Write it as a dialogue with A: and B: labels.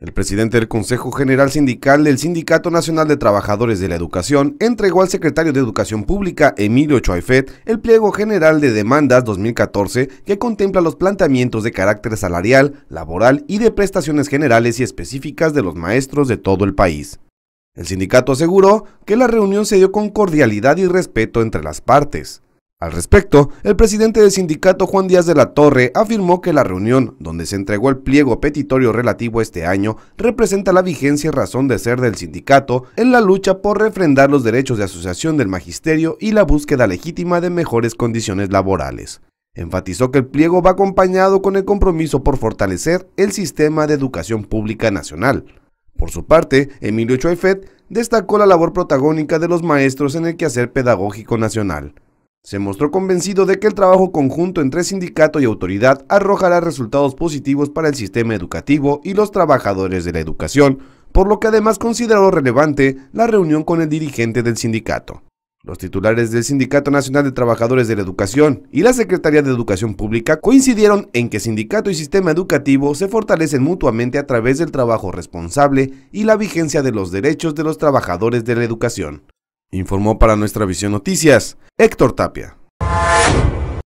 A: El presidente del Consejo General Sindical del Sindicato Nacional de Trabajadores de la Educación entregó al secretario de Educación Pública, Emilio Choaifet, el pliego general de demandas 2014 que contempla los planteamientos de carácter salarial, laboral y de prestaciones generales y específicas de los maestros de todo el país. El sindicato aseguró que la reunión se dio con cordialidad y respeto entre las partes. Al respecto, el presidente del sindicato Juan Díaz de la Torre afirmó que la reunión, donde se entregó el pliego petitorio relativo este año, representa la vigencia y razón de ser del sindicato en la lucha por refrendar los derechos de asociación del magisterio y la búsqueda legítima de mejores condiciones laborales. Enfatizó que el pliego va acompañado con el compromiso por fortalecer el sistema de educación pública nacional. Por su parte, Emilio Choifet destacó la labor protagónica de los maestros en el quehacer pedagógico nacional. Se mostró convencido de que el trabajo conjunto entre sindicato y autoridad arrojará resultados positivos para el sistema educativo y los trabajadores de la educación, por lo que además consideró relevante la reunión con el dirigente del sindicato. Los titulares del Sindicato Nacional de Trabajadores de la Educación y la Secretaría de Educación Pública coincidieron en que sindicato y sistema educativo se fortalecen mutuamente a través del trabajo responsable y la vigencia de los derechos de los trabajadores de la educación. Informó para nuestra visión noticias Héctor Tapia.